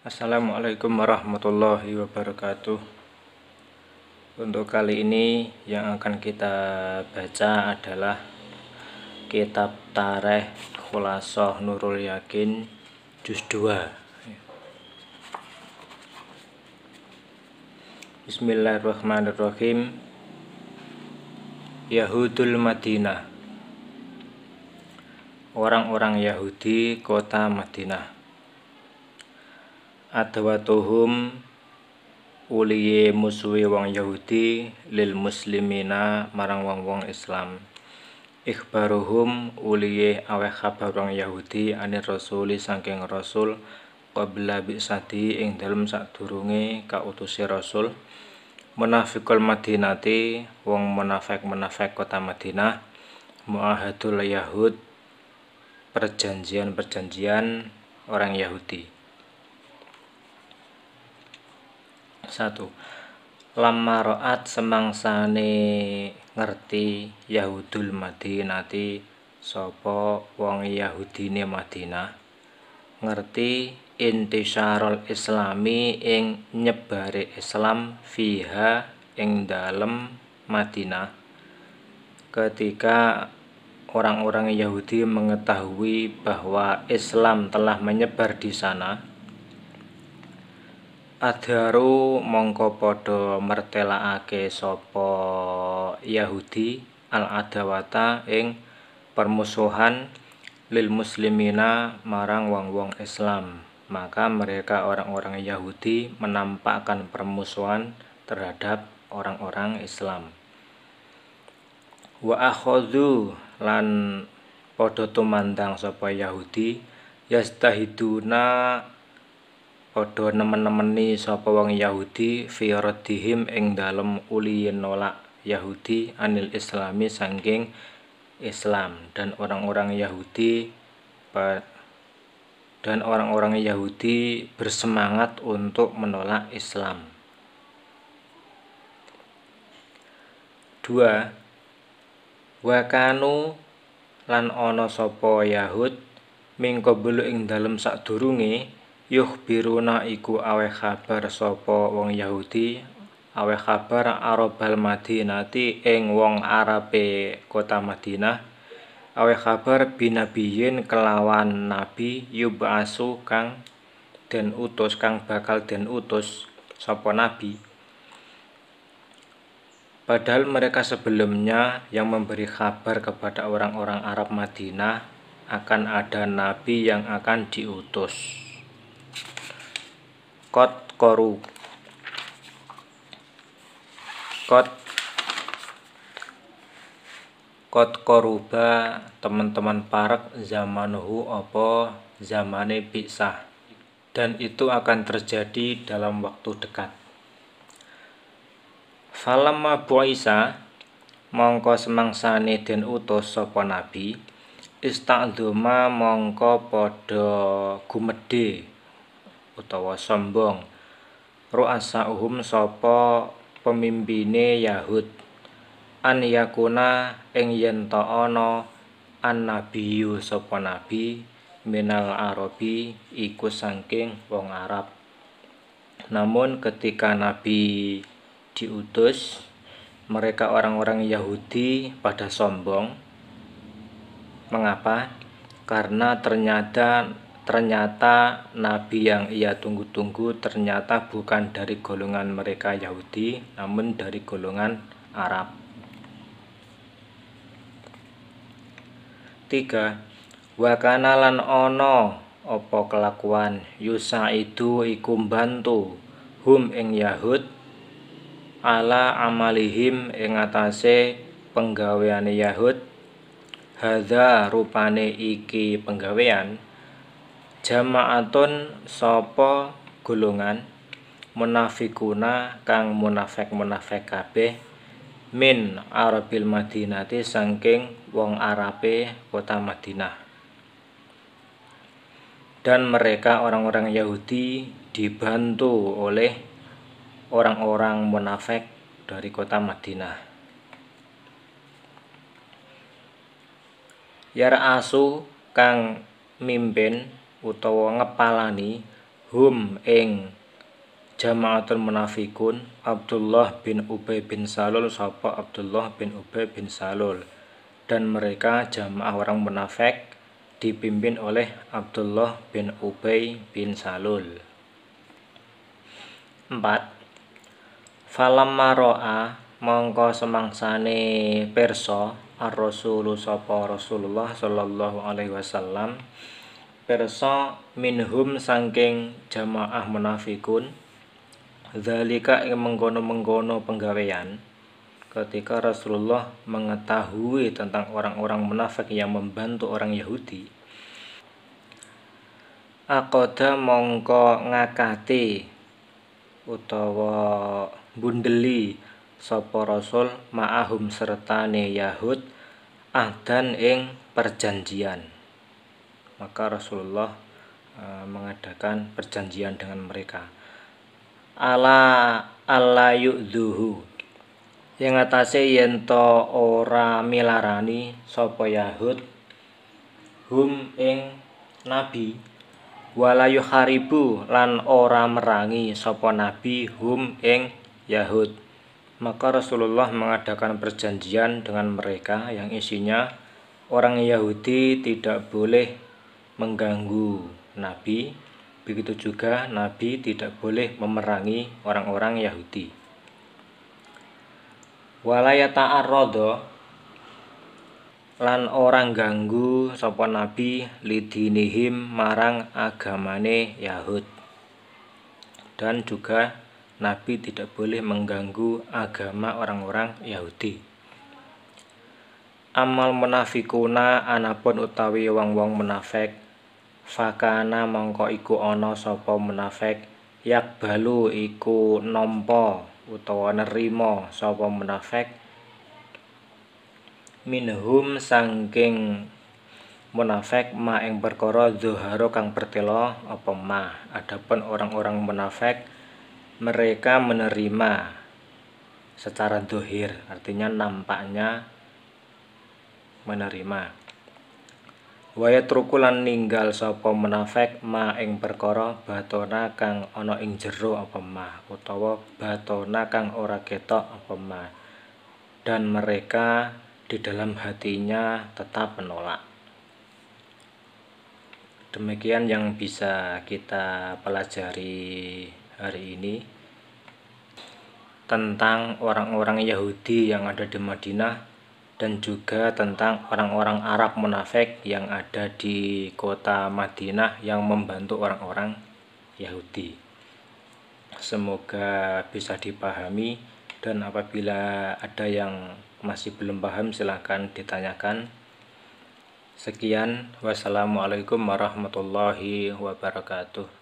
Assalamualaikum warahmatullahi wabarakatuh Untuk kali ini yang akan kita baca adalah Kitab Tareh Khulasoh Nurul Yakin Juz 2 Bismillahirrahmanirrahim Yahudul Madinah Orang-orang Yahudi kota Madinah adwatuhum uliye muswi wong Yahudi lil muslimina marang wong-wong Islam ikhbaruhum uliye aweh kabar wong Yahudi anir rasuli sangking rasul qabla bi'sati ing dalem ka utusi rasul menafikul madinati wong munafik-munafik kota Madinah muahadul yahud perjanjian-perjanjian orang Yahudi 1 Lama ro'at semangsane ngerti Yahudul Madinati sopo wong Yahudine Madinah ngerti intisarul islami ing nyebare Islam fiha ing dalem Madinah ketika orang-orang Yahudi mengetahui bahwa Islam telah menyebar di sana Adharu mongko podo mertelakake sopo Yahudi al adawata ing permusuhan lil muslimina marang wong-wong Islam. Maka mereka orang-orang Yahudi menampakkan permusuhan terhadap orang-orang Islam. Wa akhadhu lan padha tumandang sopo Yahudi yastahiduna padha nemen-nemeni sapa wong Yahudi fi ing dalem uliyen nolak Yahudi anil islami sangking Islam dan orang-orang Yahudi dan orang-orang Yahudi bersemangat untuk menolak Islam. 2. Wakanu lan ana sapa Yahud mingko belu ing dalem sadurunge Yuh biruna iku aweh kabar sopo wong Yahudi aweh kabar arobal Madinati ing wong Arabe kota Madinah aweh kabar binabiyin kelawan nabi Asu kang dan utus kang bakal dan utus sopo nabi Padahal mereka sebelumnya yang memberi kabar kepada orang-orang Arab Madinah akan ada nabi yang akan diutus kot koru kot kot koruba teman-teman parek zamanuhu opo zamane bisa dan itu akan terjadi dalam waktu dekat falamma buaisa mongko semangsane den utus sopo nabi istaduma mongko podo gumede utawa sombong Ruasa ru'asauhum sapa pemimpine Yahud an yakuna ing yen ana an nabiyyu sapa nabi minal arabi iku sangking wong Arab namun ketika nabi diutus mereka orang-orang Yahudi pada sombong mengapa karena ternyata Ternyata nabi yang ia tunggu-tunggu ternyata bukan dari golongan mereka Yahudi, namun dari golongan Arab. 3. Wakanalan ono opo kelakuan yusa itu ikum bantu hum ing Yahud ala amalihim ing atase penggaweane Yahud hadza rupane iki penggawean jamaatun Sopo gulungan munafikuna kang munafik-munafik kabeh min arabil madinati sangking wong arabe kota Madinah dan mereka orang-orang Yahudi dibantu oleh orang-orang munafik dari kota Madinah asu kang mimpin utawa ngepalani hum ing jamaatul munafikun Abdullah bin Ubay bin Salul sapa Abdullah bin Ubay bin Salul dan mereka jamaah orang munafik dipimpin oleh Abdullah bin Ubay bin Salul 4 Falamma ro'a mongko semangsane perso ar-rasul sapa Rasulullah sallallahu alaihi wasallam pirsa minhum sangking jamaah munafikun Zalika ing menggono-menggono penggawean ketika Rasulullah mengetahui tentang orang-orang munafik yang membantu orang Yahudi Akoda mongko ngakati utawa bundeli sapa Rasul ma'ahum sertane Yahud ahdan ing perjanjian maka Rasulullah e, mengadakan perjanjian dengan mereka ala ala yu'dhuhu yang atasnya yento ora milarani sopo Yahud hum ing nabi walayu haribu lan ora merangi sopo nabi hum ing Yahud maka Rasulullah mengadakan perjanjian dengan mereka yang isinya orang Yahudi tidak boleh mengganggu Nabi, begitu juga Nabi tidak boleh memerangi orang-orang Yahudi. Walayata arrodo lan orang ganggu sapa Nabi lidinihim marang agamane Yahud. Dan juga Nabi tidak boleh mengganggu agama orang-orang Yahudi. Amal menafikuna anapun utawi wong-wong munafik fakana mongko iku ana sapa munafik yak balu iku nampa utawa nerima sapa munafik minhum sangking munafik ma ing perkara zuharo kang pertelo apa ma adapun orang-orang munafik mereka menerima secara dohir artinya nampaknya menerima waya trukulan ninggal sapa menafek ma ing perkara batona kang ana ing jero apa ma utawa batona kang ora ketok apa ma dan mereka di dalam hatinya tetap menolak demikian yang bisa kita pelajari hari ini tentang orang-orang Yahudi yang ada di Madinah dan juga tentang orang-orang Arab munafik yang ada di kota Madinah yang membantu orang-orang Yahudi. Semoga bisa dipahami dan apabila ada yang masih belum paham silahkan ditanyakan. Sekian, wassalamualaikum warahmatullahi wabarakatuh.